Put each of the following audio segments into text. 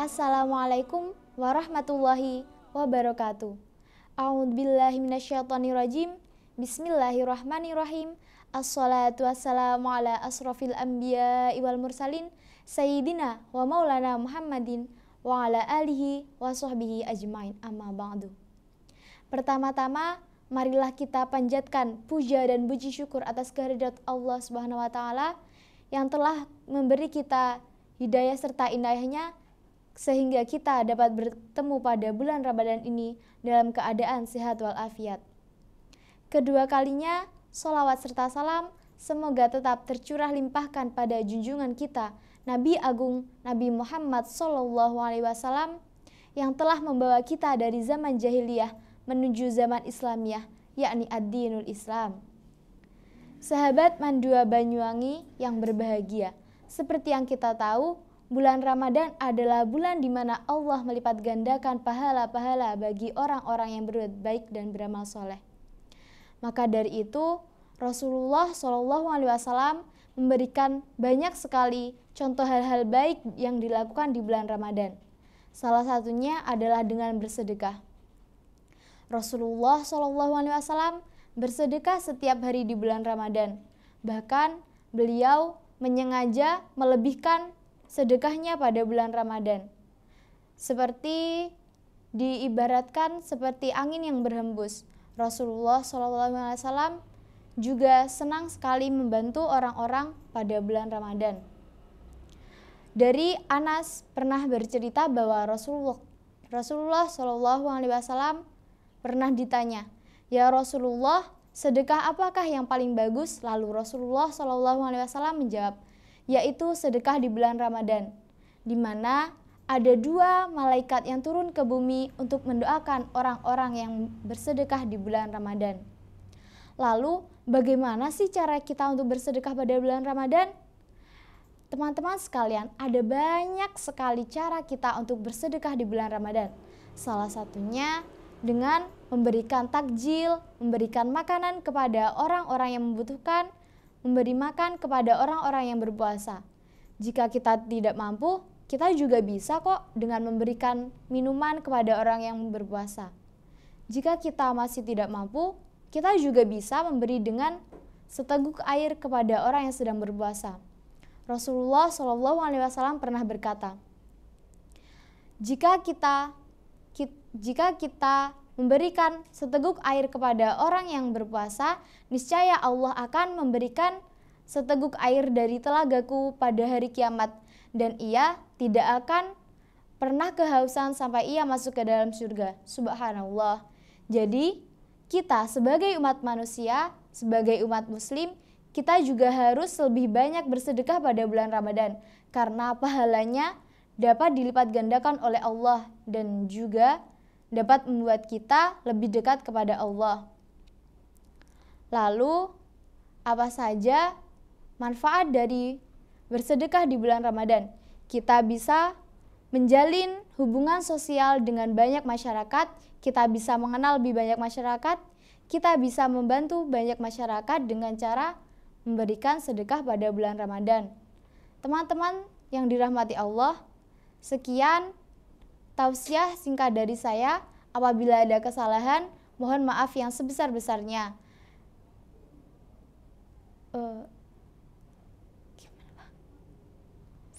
Assalamualaikum warahmatullahi wabarakatuh. A'udzubillahi minasyaitonirrajim. Bismillahirrahmanirrahim. Assalatu wassalamu ala asrofil anbiya wal mursalin sayyidina wa maulana Muhammadin wa ala alihi wa sahbihi ajmain amma ba'du. Pertama-tama, marilah kita panjatkan puja dan puji syukur atas kehadirat Allah Subhanahu wa taala yang telah memberi kita hidayah serta inayahnya sehingga kita dapat bertemu pada bulan Ramadan ini dalam keadaan sehat walafiat. Kedua kalinya, sholawat serta salam semoga tetap tercurah limpahkan pada junjungan kita, Nabi Agung Nabi Muhammad Sallallahu Alaihi Wasallam yang telah membawa kita dari zaman jahiliyah menuju zaman Islamiyah, yakni ad-dinul Islam. Sahabat Mandua Banyuwangi yang berbahagia, seperti yang kita tahu, Bulan Ramadan adalah bulan di mana Allah melipat gandakan pahala-pahala bagi orang-orang yang berbuat baik dan beramal soleh. Maka dari itu, Rasulullah Shallallahu Alaihi Wasallam memberikan banyak sekali contoh hal-hal baik yang dilakukan di bulan Ramadan. Salah satunya adalah dengan bersedekah. Rasulullah Shallallahu Alaihi Wasallam bersedekah setiap hari di bulan Ramadan. Bahkan beliau menyengaja melebihkan sedekahnya pada bulan Ramadan. Seperti diibaratkan seperti angin yang berhembus. Rasulullah SAW juga senang sekali membantu orang-orang pada bulan Ramadan. Dari Anas pernah bercerita bahwa Rasulullah Rasulullah SAW pernah ditanya, ya Rasulullah, sedekah apakah yang paling bagus? Lalu Rasulullah SAW menjawab, yaitu sedekah di bulan Ramadan, di mana ada dua malaikat yang turun ke bumi untuk mendoakan orang-orang yang bersedekah di bulan Ramadan. Lalu, bagaimana sih cara kita untuk bersedekah pada bulan Ramadan? Teman-teman sekalian, ada banyak sekali cara kita untuk bersedekah di bulan Ramadan. Salah satunya dengan memberikan takjil, memberikan makanan kepada orang-orang yang membutuhkan, memberi makan kepada orang-orang yang berpuasa. Jika kita tidak mampu, kita juga bisa kok dengan memberikan minuman kepada orang yang berpuasa. Jika kita masih tidak mampu, kita juga bisa memberi dengan seteguk air kepada orang yang sedang berpuasa. Rasulullah Shallallahu Alaihi Wasallam pernah berkata, jika kita, jika kita memberikan seteguk air kepada orang yang berpuasa, niscaya Allah akan memberikan seteguk air dari telagaku pada hari kiamat, dan ia tidak akan pernah kehausan sampai ia masuk ke dalam surga. Subhanallah. Jadi, kita sebagai umat manusia, sebagai umat muslim, kita juga harus lebih banyak bersedekah pada bulan Ramadan karena pahalanya dapat dilipat gandakan oleh Allah dan juga dapat membuat kita lebih dekat kepada Allah. Lalu, apa saja manfaat dari bersedekah di bulan Ramadan? Kita bisa menjalin hubungan sosial dengan banyak masyarakat, kita bisa mengenal lebih banyak masyarakat, kita bisa membantu banyak masyarakat dengan cara memberikan sedekah pada bulan Ramadan. Teman-teman yang dirahmati Allah, sekian Tausiah singkat dari saya, apabila ada kesalahan, mohon maaf yang sebesar-besarnya. Eh,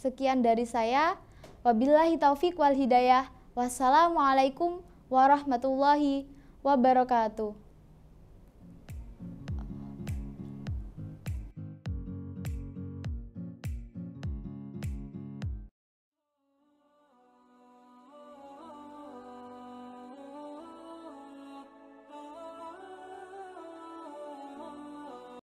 Sekian dari saya. Wabillahi taufiq wal hidayah. Wassalamualaikum warahmatullahi wabarakatuh.